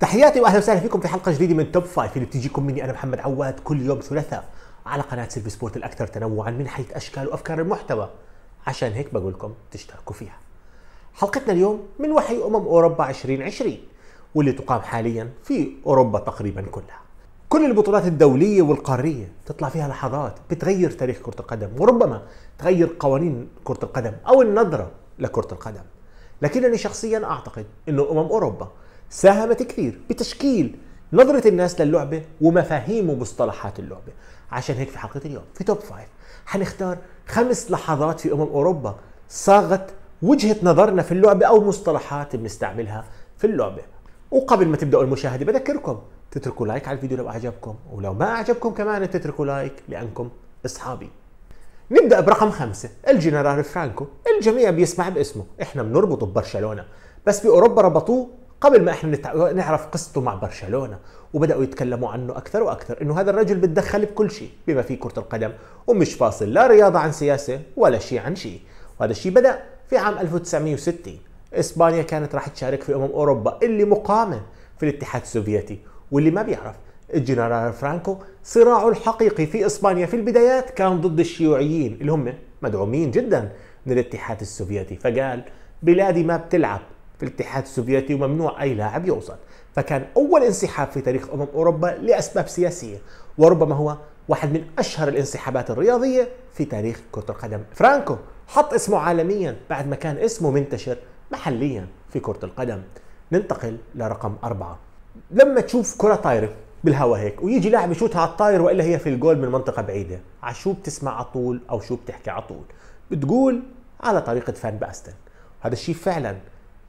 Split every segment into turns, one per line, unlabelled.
تحياتي واهلا وسهلا فيكم في حلقه جديده من توب فايف اللي بتجيكم مني انا محمد عواد كل يوم ثلاثاء على قناه سيلفي سبورت الاكثر تنوعا من حيث اشكال وافكار المحتوى عشان هيك بقول لكم تشتركوا فيها. حلقتنا اليوم من وحي امم اوروبا 2020 واللي تقام حاليا في اوروبا تقريبا كلها. كل البطولات الدوليه والقاريه تطلع فيها لحظات بتغير تاريخ كره القدم وربما تغير قوانين كره القدم او النظره لكره القدم. لكنني شخصيا اعتقد انه امم اوروبا ساهمت كثير بتشكيل نظرة الناس للعبة ومفاهيم ومصطلحات اللعبة عشان هيك في حلقة اليوم في توب فايف حنختار خمس لحظات في أمم أوروبا صاغت وجهة نظرنا في اللعبة أو مصطلحات بنستعملها في اللعبة وقبل ما تبدأوا المشاهدة بذكركم تتركوا لايك على الفيديو لو أعجبكم ولو ما أعجبكم كمان تتركوا لايك لأنكم أصحابي نبدأ برقم خمسة الجنرال فرانكو الجميع بيسمع باسمه إحنا بنربطه ببرشلونة بس بأوروبا ربطوه قبل ما احنا نتع... نعرف قصته مع برشلونه وبداوا يتكلموا عنه اكثر واكثر انه هذا الرجل بتدخل بكل شيء بما فيه كره القدم ومش فاصل لا رياضه عن سياسه ولا شيء عن شيء وهذا الشيء بدا في عام 1960 اسبانيا كانت راح تشارك في امم اوروبا اللي مقامه في الاتحاد السوفيتي واللي ما بيعرف الجنرال فرانكو صراعه الحقيقي في اسبانيا في البدايات كان ضد الشيوعيين اللي هم مدعومين جدا من الاتحاد السوفيتي فقال بلادي ما بتلعب في الاتحاد السوفيتي وممنوع أي لاعب يوصل فكان أول انسحاب في تاريخ أمم أوروبا لأسباب سياسية وربما هو واحد من أشهر الانسحابات الرياضية في تاريخ كرة القدم فرانكو حط اسمه عالميا بعد ما كان اسمه منتشر محليا في كرة القدم ننتقل لرقم أربعة لما تشوف كرة طايرة بالهوا هيك ويجي لاعب يشوتها على الطاير والا هي في الجول من منطقه بعيده على شو بتسمع على طول او شو بتحكي على طول بتقول على طريقه فان باستن هذا الشيء فعلا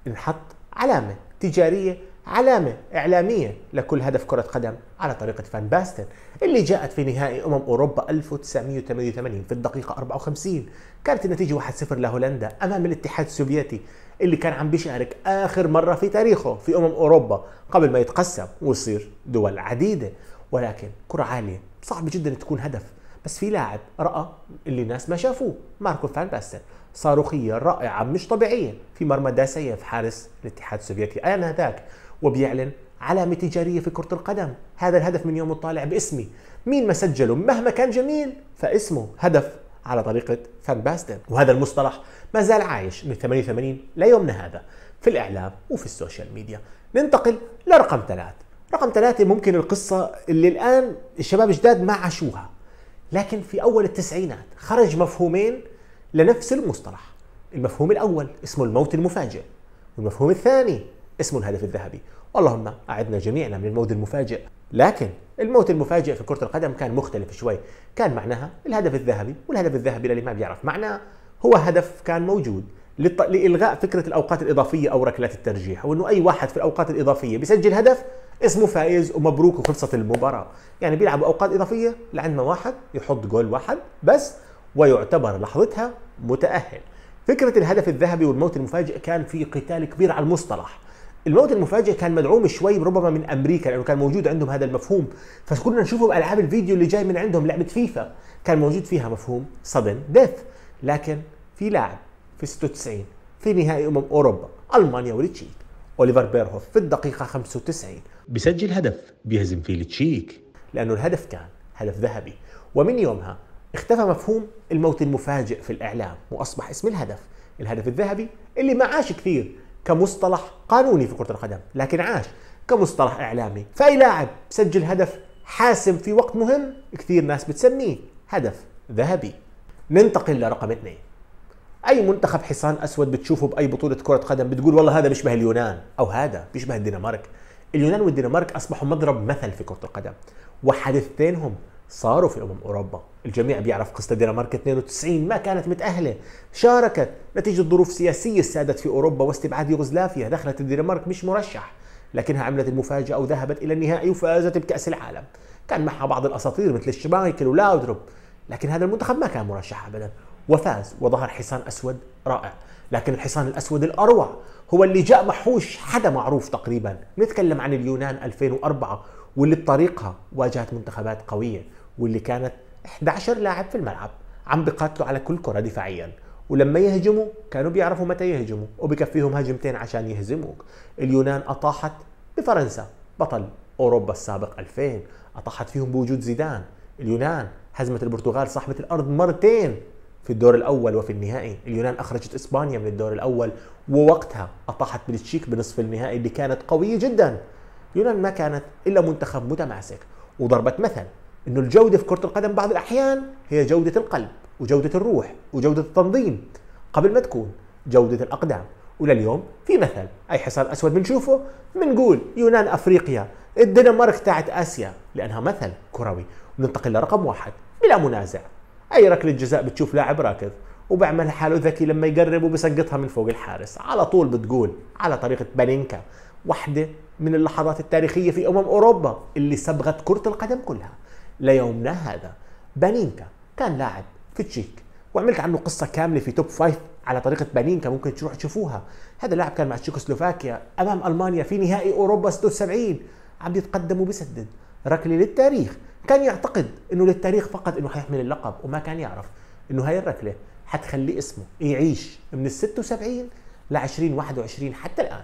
نحط علامه تجاريه علامة إعلامية لكل هدف كرة قدم على طريقة فان باستن اللي جاءت في نهائي أمم أوروبا 1988 في الدقيقة 54 كانت النتيجة 1-0 لهولندا أمام الاتحاد السوفيتي اللي كان عم بيشارك آخر مرة في تاريخه في أمم أوروبا قبل ما يتقسم ويصير دول عديدة ولكن كرة عالية صعب جدا تكون هدف بس في لاعب رأى اللي الناس ما شافوه ماركو فان باستن صاروخية رائعة مش طبيعية في مرمى داسييف حارس الاتحاد السوفيتي آنذاك وبيعلن علامة تجارية في كرة القدم هذا الهدف من يوم طالع باسمي مين ما سجله مهما كان جميل فاسمه هدف على طريقة فان باستن وهذا المصطلح ما زال عايش من 88 ليومنا هذا في الإعلام وفي السوشيال ميديا ننتقل لرقم ثلاث رقم ثلاثة ممكن القصة اللي الآن الشباب جداد ما عاشوها لكن في أول التسعينات خرج مفهومين لنفس المصطلح المفهوم الأول اسمه الموت المفاجئ والمفهوم الثاني اسمه الهدف الذهبي اللهم أعدنا جميعنا من الموت المفاجئ لكن الموت المفاجئ في كرة القدم كان مختلف شوي كان معناها الهدف الذهبي والهدف الذهبي للي ما بيعرف معناه هو هدف كان موجود لإلغاء فكرة الأوقات الإضافية أو ركلات الترجيح وأنه أي واحد في الأوقات الإضافية بيسجل هدف اسمه فايز ومبروك وخلصت المباراة يعني بيلعبوا أوقات إضافية لعندنا واحد يحط جول واحد بس ويعتبر لحظتها متأهل فكرة الهدف الذهبي والموت المفاجئ كان في قتال كبير على المصطلح الموت المفاجئ كان مدعوم شوي ربما من امريكا لانه كان موجود عندهم هذا المفهوم فكنا نشوفه بالعاب الفيديو اللي جاي من عندهم لعبه فيفا كان موجود فيها مفهوم صدم ديث لكن في لاعب في 96 في نهائي أمم أوروبا ألمانيا والتشيك أوليفر بيرهوف في الدقيقة 95 بيسجل هدف بيهزم فيه التشيك لأنه الهدف كان هدف ذهبي ومن يومها اختفى مفهوم الموت المفاجئ في الإعلام وأصبح اسم الهدف الهدف الذهبي اللي ما عاش كثير كمصطلح قانوني في كرة القدم لكن عاش كمصطلح إعلامي فأي لاعب سجل هدف حاسم في وقت مهم كثير ناس بتسميه هدف ذهبي ننتقل لرقم اثنين اي منتخب حصان اسود بتشوفه باي بطوله كره قدم بتقول والله هذا بيشبه اليونان او هذا بيشبه الدنمارك اليونان والدنمارك اصبحوا مضرب مثل في كره القدم وحدثتينهم صاروا في امم اوروبا الجميع بيعرف قصه الدنمارك 92 ما كانت متاهله شاركت نتيجه ظروف سياسيه سادت في اوروبا واستبعاد يوغوسلافيا دخلت الدنمارك مش مرشح لكنها عملت المفاجاه وذهبت الى النهائي وفازت بكاس العالم كان معها بعض الاساطير مثل الشبايكل ولاودروب لكن هذا المنتخب ما كان مرشح ابدا وفاز وظهر حصان أسود رائع لكن الحصان الأسود الأروع هو اللي جاء محوش حدا معروف تقريبا نتكلم عن اليونان 2004 واللي بطريقها واجهت منتخبات قوية واللي كانت 11 لاعب في الملعب عم بقاتلوا على كل كرة دفاعيا ولما يهجموا كانوا بيعرفوا متى يهجموا وبكفيهم هجمتين عشان يهزموك اليونان أطاحت بفرنسا بطل أوروبا السابق 2000 أطاحت فيهم بوجود زيدان اليونان هزمت البرتغال صاحبة الأرض مرتين في الدور الاول وفي النهائي اليونان اخرجت اسبانيا من الدور الاول ووقتها اطاحت بالتشيك بنصف النهائي اللي كانت قويه جدا اليونان ما كانت الا منتخب متماسك وضربت مثل انه الجوده في كره القدم بعض الاحيان هي جوده القلب وجوده الروح وجوده التنظيم قبل ما تكون جوده الاقدام ولليوم في مثل اي حصان اسود بنشوفه بنقول يونان افريقيا الدنمارك تاعت اسيا لانها مثل كروي وننتقل لرقم واحد بلا منازع اي ركله جزاء بتشوف لاعب راكض وبعمل حاله ذكي لما يقرب وبسقطها من فوق الحارس على طول بتقول على طريقه بانينكا واحده من اللحظات التاريخيه في امم اوروبا اللي صبغت كره القدم كلها ليومنا هذا بانينكا كان لاعب في تشيك وعملت عنه قصه كامله في توب فايف على طريقه بانينكا ممكن تروح تشوفوها هذا اللاعب كان مع تشيكوسلوفاكيا امام المانيا في نهائي اوروبا 76 عم يتقدم وبسدد ركله للتاريخ كان يعتقد انه للتاريخ فقط انه حيحمل اللقب وما كان يعرف انه هاي الركله حتخلي اسمه يعيش من ال 76 ل 2021 حتى الان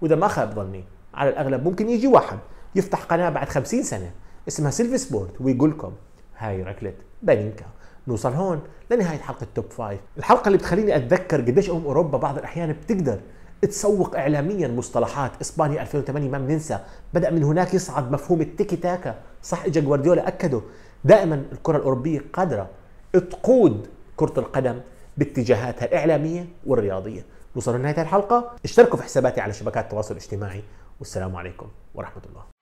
واذا ما خاب ظني على الاغلب ممكن يجي واحد يفتح قناه بعد 50 سنه اسمها سيلفي سبورت ويقول لكم هاي ركله بانينكا نوصل هون لنهايه حلقه توب 5 الحلقه اللي بتخليني اتذكر قديش ام اوروبا بعض الاحيان بتقدر تسوق اعلاميا مصطلحات اسبانيا 2008 ما بننسى بدا من هناك يصعد مفهوم التيكي تاكا صح اجى جوارديولا اكده دائما الكره الاوروبيه قادره تقود كره القدم باتجاهاتها الاعلاميه والرياضيه وصلنا لنهايه الحلقه اشتركوا في حساباتي على شبكات التواصل الاجتماعي والسلام عليكم ورحمه الله